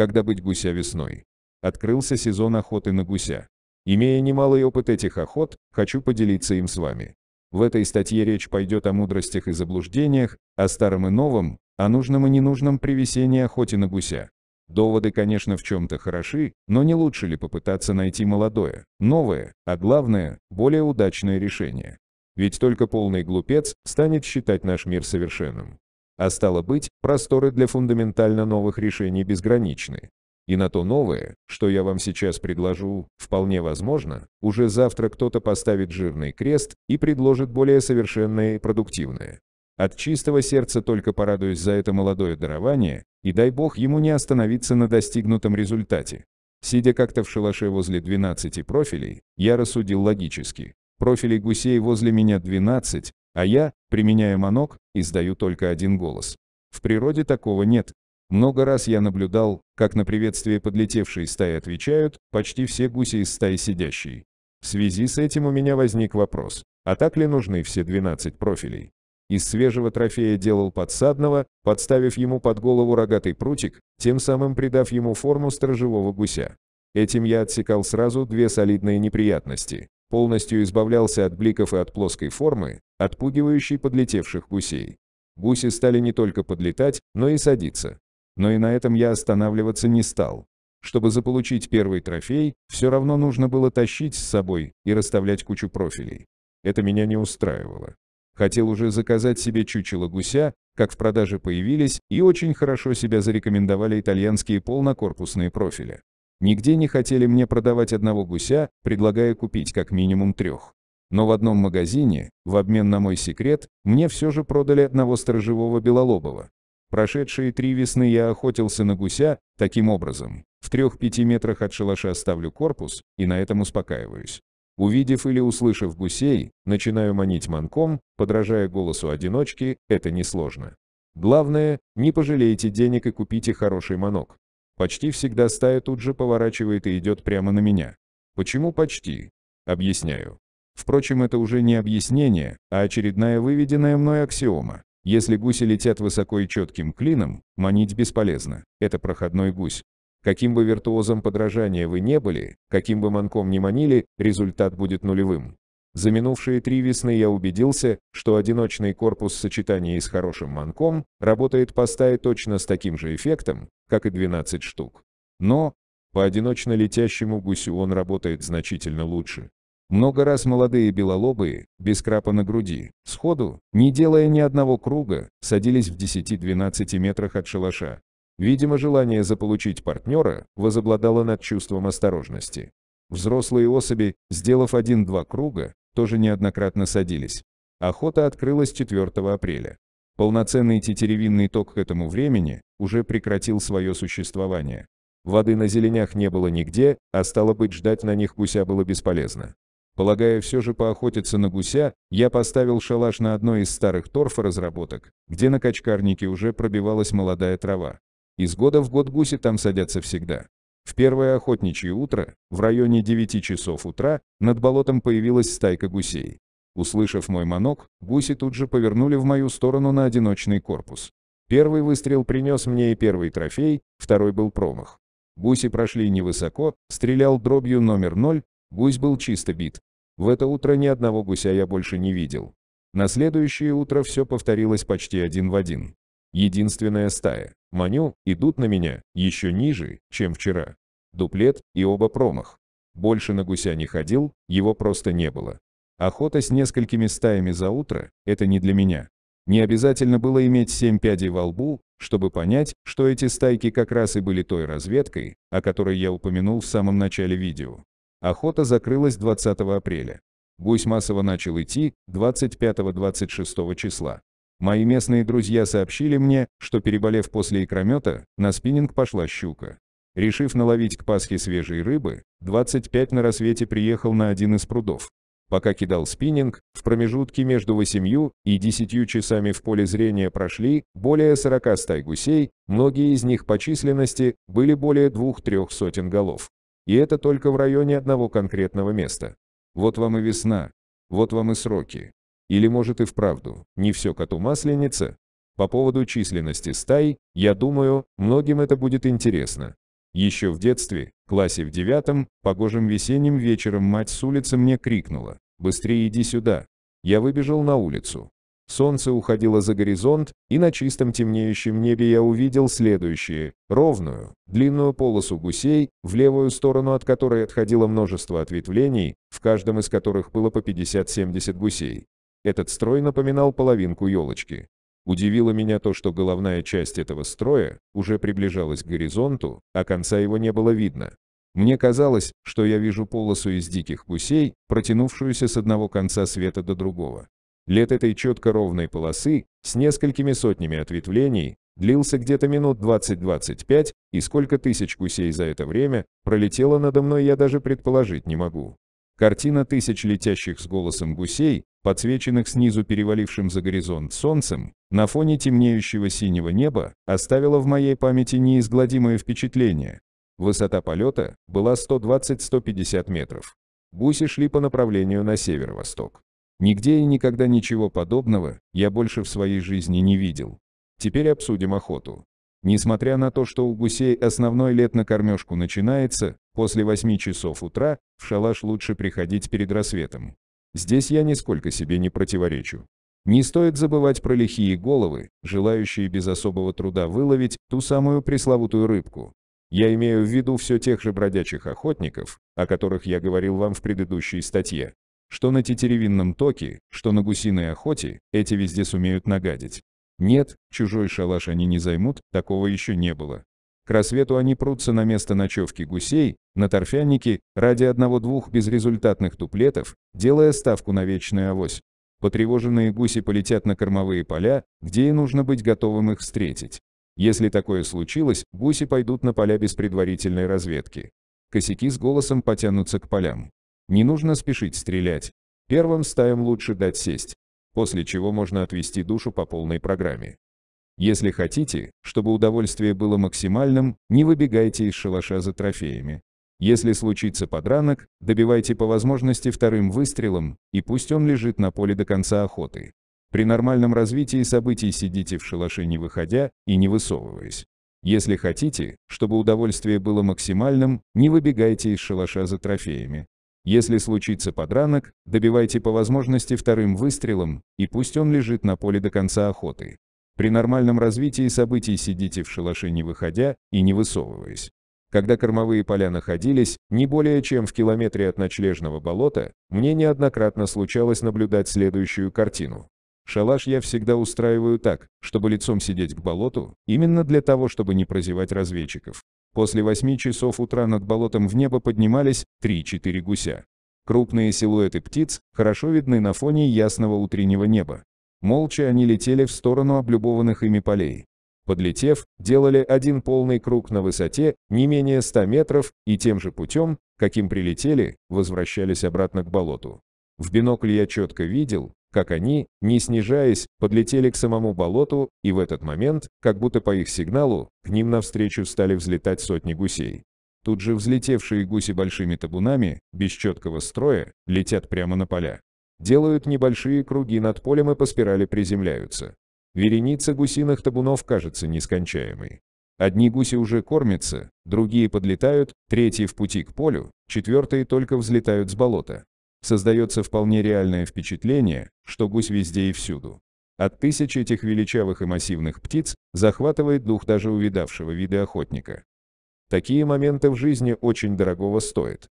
когда быть гуся весной. Открылся сезон охоты на гуся. Имея немалый опыт этих охот, хочу поделиться им с вами. В этой статье речь пойдет о мудростях и заблуждениях, о старом и новом, о нужном и ненужном при весенней охоте на гуся. Доводы, конечно, в чем-то хороши, но не лучше ли попытаться найти молодое, новое, а главное, более удачное решение? Ведь только полный глупец станет считать наш мир совершенным. А стало быть, просторы для фундаментально новых решений безграничны. И на то новое, что я вам сейчас предложу, вполне возможно, уже завтра кто-то поставит жирный крест и предложит более совершенное и продуктивное. От чистого сердца только порадуюсь за это молодое дарование, и дай бог ему не остановиться на достигнутом результате. Сидя как-то в шалаше возле 12 профилей, я рассудил логически. Профилей гусей возле меня 12, а я, применяя манок, издаю только один голос. В природе такого нет. Много раз я наблюдал, как на приветствие подлетевшие стаи отвечают, почти все гуси из стаи сидящие. В связи с этим у меня возник вопрос, а так ли нужны все 12 профилей? Из свежего трофея делал подсадного, подставив ему под голову рогатый прутик, тем самым придав ему форму сторожевого гуся. Этим я отсекал сразу две солидные неприятности полностью избавлялся от бликов и от плоской формы, отпугивающей подлетевших гусей. Гуси стали не только подлетать, но и садиться. Но и на этом я останавливаться не стал. Чтобы заполучить первый трофей, все равно нужно было тащить с собой и расставлять кучу профилей. Это меня не устраивало. Хотел уже заказать себе чучело гуся, как в продаже появились и очень хорошо себя зарекомендовали итальянские полнокорпусные профили. Нигде не хотели мне продавать одного гуся, предлагая купить как минимум трех. Но в одном магазине, в обмен на мой секрет, мне все же продали одного сторожевого белолобого. Прошедшие три весны я охотился на гуся, таким образом, в трех-пяти метрах от шалаша ставлю корпус, и на этом успокаиваюсь. Увидев или услышав гусей, начинаю манить манком, подражая голосу одиночки, это несложно. Главное, не пожалейте денег и купите хороший манок. Почти всегда стая тут же поворачивает и идет прямо на меня. Почему почти? Объясняю. Впрочем, это уже не объяснение, а очередная выведенная мной аксиома. Если гуси летят высоко и четким клином, манить бесполезно. Это проходной гусь. Каким бы виртуозом подражания вы не были, каким бы манком не манили, результат будет нулевым. За минувшие три весны я убедился, что одиночный корпус в сочетании с хорошим манком работает по стае точно с таким же эффектом, как и 12 штук. Но по одиночно летящему гусю он работает значительно лучше. Много раз молодые белолобые, без крапа на груди, сходу, не делая ни одного круга, садились в 10-12 метрах от шалаша. Видимо, желание заполучить партнера возобладало над чувством осторожности. Взрослые особи, сделав один-два круга, тоже неоднократно садились. Охота открылась 4 апреля. Полноценный тетеревинный ток к этому времени уже прекратил свое существование. Воды на зеленях не было нигде, а стало быть ждать на них гуся было бесполезно. Полагая все же поохотиться на гуся, я поставил шалаш на одной из старых торфоразработок, где на качкарнике уже пробивалась молодая трава. Из года в год гуси там садятся всегда. В первое охотничье утро, в районе 9 часов утра, над болотом появилась стайка гусей. Услышав мой манок, гуси тут же повернули в мою сторону на одиночный корпус. Первый выстрел принес мне и первый трофей, второй был промах. Гуси прошли невысоко, стрелял дробью номер 0, гусь был чисто бит. В это утро ни одного гуся я больше не видел. На следующее утро все повторилось почти один в один. Единственная стая. Маню идут на меня еще ниже, чем вчера. Дуплет и оба промах. Больше на гуся не ходил, его просто не было. Охота с несколькими стаями за утро – это не для меня. Не обязательно было иметь семь пядей во лбу, чтобы понять, что эти стайки как раз и были той разведкой, о которой я упомянул в самом начале видео. Охота закрылась 20 апреля. Гусь массово начал идти 25-26 числа. Мои местные друзья сообщили мне, что переболев после икромета, на спиннинг пошла щука. Решив наловить к Пасхе свежей рыбы, 25 на рассвете приехал на один из прудов. Пока кидал спиннинг, в промежутке между 8 и 10 часами в поле зрения прошли более 40 стай гусей, многие из них по численности были более двух-трех сотен голов. И это только в районе одного конкретного места. Вот вам и весна, вот вам и сроки. Или может и вправду, не все коту масленица? По поводу численности стай, я думаю, многим это будет интересно. Еще в детстве, классе в девятом, погожим весенним вечером мать с улицы мне крикнула «Быстрее иди сюда!». Я выбежал на улицу. Солнце уходило за горизонт, и на чистом темнеющем небе я увидел следующее, ровную, длинную полосу гусей, в левую сторону от которой отходило множество ответвлений, в каждом из которых было по 50-70 гусей. Этот строй напоминал половинку елочки. Удивило меня то, что головная часть этого строя уже приближалась к горизонту, а конца его не было видно. Мне казалось, что я вижу полосу из диких гусей, протянувшуюся с одного конца света до другого. Лет этой четко ровной полосы, с несколькими сотнями ответвлений, длился где-то минут 20-25, и сколько тысяч гусей за это время пролетело надо мной я даже предположить не могу. Картина тысяч летящих с голосом гусей подсвеченных снизу перевалившим за горизонт солнцем, на фоне темнеющего синего неба, оставило в моей памяти неизгладимое впечатление. Высота полета была 120-150 метров. Буси шли по направлению на северо-восток. Нигде и никогда ничего подобного я больше в своей жизни не видел. Теперь обсудим охоту. Несмотря на то, что у гусей основной лет на кормежку начинается, после 8 часов утра в шалаш лучше приходить перед рассветом. Здесь я нисколько себе не противоречу. Не стоит забывать про лихие головы, желающие без особого труда выловить ту самую пресловутую рыбку. Я имею в виду все тех же бродячих охотников, о которых я говорил вам в предыдущей статье. Что на тетеревинном токе, что на гусиной охоте, эти везде сумеют нагадить. Нет, чужой шалаш они не займут, такого еще не было. К рассвету они прутся на место ночевки гусей, на торфянике, ради одного-двух безрезультатных туплетов, делая ставку на вечный авось. Потревоженные гуси полетят на кормовые поля, где и нужно быть готовым их встретить. Если такое случилось, гуси пойдут на поля без предварительной разведки. Косяки с голосом потянутся к полям. Не нужно спешить стрелять. Первым стаям лучше дать сесть, после чего можно отвести душу по полной программе. Если хотите, чтобы удовольствие было максимальным, не выбегайте из шалаша за трофеями. Если случится подранок, добивайте по возможности вторым выстрелом, и пусть он лежит на поле до конца охоты. При нормальном развитии событий сидите в шалаше не выходя и не высовываясь. Если хотите, чтобы удовольствие было максимальным, не выбегайте из шалаша за трофеями. Если случится подранок, добивайте по возможности вторым выстрелом, и пусть он лежит на поле до конца охоты. При нормальном развитии событий сидите в шалаше не выходя и не высовываясь. Когда кормовые поля находились не более чем в километре от ночлежного болота, мне неоднократно случалось наблюдать следующую картину. Шалаш я всегда устраиваю так, чтобы лицом сидеть к болоту, именно для того, чтобы не прозевать разведчиков. После 8 часов утра над болотом в небо поднимались 3-4 гуся. Крупные силуэты птиц хорошо видны на фоне ясного утреннего неба. Молча они летели в сторону облюбованных ими полей. Подлетев, делали один полный круг на высоте, не менее 100 метров, и тем же путем, каким прилетели, возвращались обратно к болоту. В бинокль я четко видел, как они, не снижаясь, подлетели к самому болоту, и в этот момент, как будто по их сигналу, к ним навстречу стали взлетать сотни гусей. Тут же взлетевшие гуси большими табунами, без четкого строя, летят прямо на поля делают небольшие круги над полем и по спирали приземляются. Вереница гусиных табунов кажется нескончаемой. Одни гуси уже кормятся, другие подлетают, третьи в пути к полю, четвертые только взлетают с болота. Создается вполне реальное впечатление, что гусь везде и всюду. От тысяч этих величавых и массивных птиц захватывает дух даже увидавшего виды охотника. Такие моменты в жизни очень дорогого стоят.